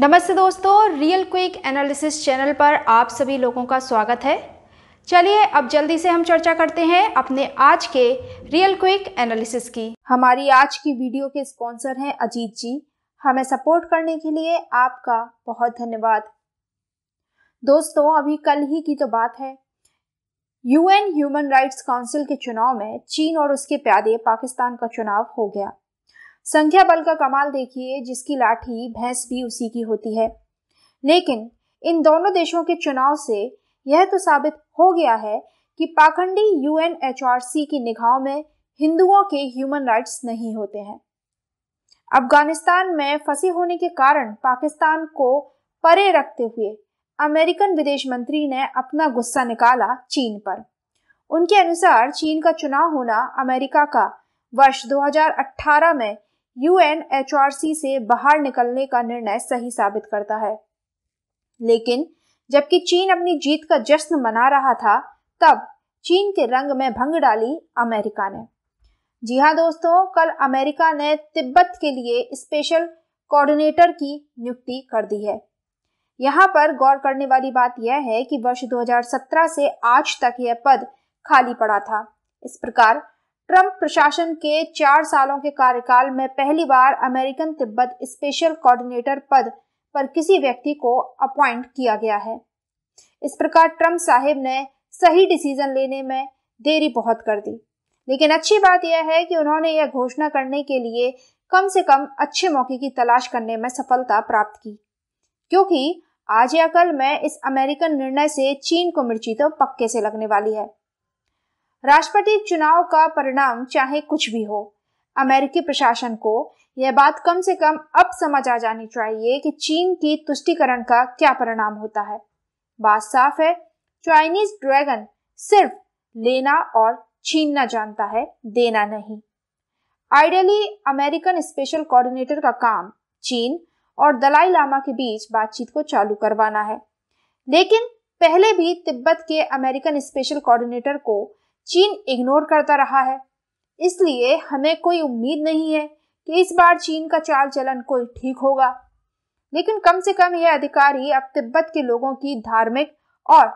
नमस्ते दोस्तों real quick analysis channel पर आप सभी लोगों का स्वागत है चलिए अब जल्दी से हम चर्चा करते हैं अपने आज के रियल क्विक एनालिसिस की हमारी आज की वीडियो के स्पॉन्सर हैं अजीत जी हमें सपोर्ट करने के लिए आपका बहुत धन्यवाद दोस्तों अभी कल ही की तो बात है यूएन ह्यूमन राइट्स काउंसिल के चुनाव में चीन और उसके प्यादे पाकिस्तान का चुनाव हो गया संख्या बल का कमाल देखिए जिसकी लाठी भैंस भी उसी की होती है लेकिन इन दोनों देशों के चुनाव से यह तो साबित हो गया है कि पाखंडी यूएनएचआरसी की निगाहों में हिंदुओं के ह्यूमन राइट्स नहीं होते हैं अफगानिस्तान में फंसे होने के कारण पाकिस्तान को परे रखते हुए अमेरिकन विदेश मंत्री ने अपना गुस्सा निकाला चीन पर उनके अनुसार चीन का चुनाव होना अमेरिका का वर्ष 2018 में यूएनएचआरसी से बाहर निकलने का निर्णय सही साबित करता है लेकिन जबकि चीन अपनी जीत का जश्न मना रहा था तब चीन के रंग में भंग डाली अमेरिका ने जी हाँ दोस्तों कल अमेरिका ने तिब्बत के लिए स्पेशल कोऑर्डिनेटर की नियुक्ति कर दी है यहाँ पर गौर करने वाली बात यह है कि वर्ष 2017 से आज तक यह पद खाली पड़ा था इस प्रकार ट्रंप प्रशासन के चार सालों के कार्यकाल में पहली बार अमेरिकन तिब्बत स्पेशल कोऑर्डिनेटर पद पर किसी व्यक्ति को अपॉइंट किया गया है इस प्रकार ट्रंप साहब ने सही डिसीजन लेने में देरी बहुत कर दी लेकिन अच्छी बात यह है कि उन्होंने यह घोषणा करने के लिए कम से कम अच्छे मौके की तलाश करने में सफलता प्राप्त की क्योंकि आज या कल में इस अमेरिकन निर्णय से चीन को मिर्ची तो पक्के से लगने वाली है राष्ट्रपति चुनाव का परिणाम चाहे कुछ भी हो अमेरिकी प्रशासन को यह बात कम से कम अब समझ आ जानी चाहिए कि चीन की तुष्टिकरण का क्या परिणाम होता है बात साफ है चाइनीज ड्रैगन सिर्फ लेना और छीनना जानता है देना नहीं आइडियली अमेरिकन स्पेशल कोऑर्डिनेटर का काम चीन और दलाई लामा के बीच बातचीत को चालू करवाना है लेकिन पहले भी तिब्बत के अमेरिकन स्पेशल कोऑर्डिनेटर को चीन इग्नोर करता रहा है इसलिए हमें कोई उम्मीद नहीं है कि इस बार चीन का चाल चलन कोई ठीक होगा लेकिन कम से कम यह अधिकारी अब तिब्बत के लोगों की धार्मिक और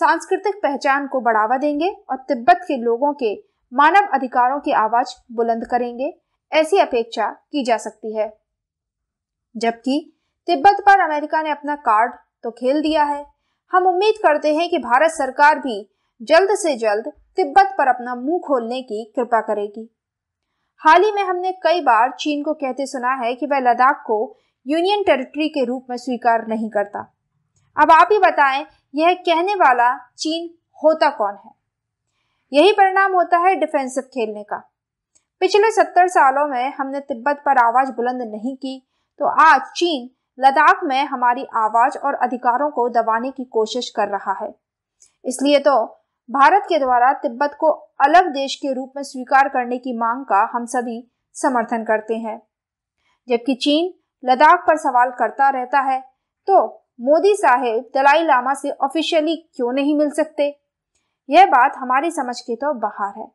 सांस्कृतिक पहचान को बढ़ावा देंगे और तिब्बत के लोगों के मानव अधिकारों की आवाज बुलंद करेंगे ऐसी अपेक्षा की जा सकती है जबकि तिब्बत पर अमेरिका ने अपना कार्ड तो खेल दिया है हम उम्मीद करते हैं कि भारत सरकार भी जल्द से जल्द तिब्बत पर अपना मुंह खोलने की कृपा करेगी हाल ही में हमने कई बार चीन को कहते सुना है कि वह लद्दाख को यूनियन टेरिटरी के रूप में स्वीकार नहीं करता अब आप ही बताएं यह कहने वाला चीन होता कौन है यही परिणाम होता है डिफेंसिव खेलने का पिछले सत्तर सालों में हमने तिब्बत पर आवाज बुलंद नहीं की तो आज चीन लद्दाख में हमारी आवाज और अधिकारों को दबाने की कोशिश कर रहा है इसलिए तो भारत के द्वारा तिब्बत को अलग देश के रूप में स्वीकार करने की मांग का हम सभी समर्थन करते हैं जबकि चीन लद्दाख पर सवाल करता रहता है तो मोदी साहेब दलाई लामा से ऑफिशियली क्यों नहीं मिल सकते यह बात हमारी समझ के तो बाहर है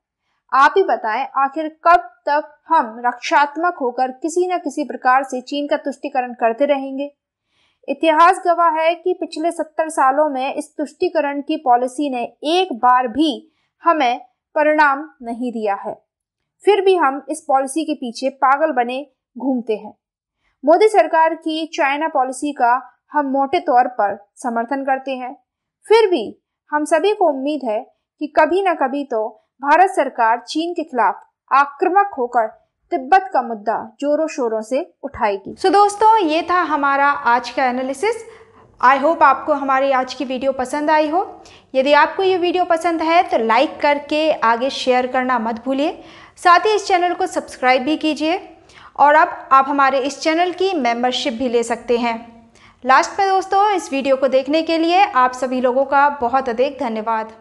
आप ही बताएं आखिर कब तक हम रक्षात्मक होकर किसी न किसी प्रकार से चीन का तुष्टिकरण करते रहेंगे इतिहास गवाह है कि पिछले सत्तर सालों में इस तुष्टिकरण की पॉलिसी ने एक बार भी हमें परिणाम नहीं दिया है फिर भी हम इस पॉलिसी के पीछे पागल बने घूमते हैं मोदी सरकार की चाइना पॉलिसी का हम मोटे तौर पर समर्थन करते हैं फिर भी हम सभी को उम्मीद है कि कभी ना कभी तो भारत सरकार चीन के खिलाफ आक्रामक होकर तिब्बत का मुद्दा जोरों शोरों से उठाएगी सो so दोस्तों ये था हमारा आज का एनालिसिस आई होप आपको हमारी आज की वीडियो पसंद आई हो यदि आपको ये वीडियो पसंद है तो लाइक करके आगे शेयर करना मत भूलिए साथ ही इस चैनल को सब्सक्राइब भी कीजिए और अब आप हमारे इस चैनल की मेंबरशिप भी ले सकते हैं लास्ट में दोस्तों इस वीडियो को देखने के लिए आप सभी लोगों का बहुत अधिक धन्यवाद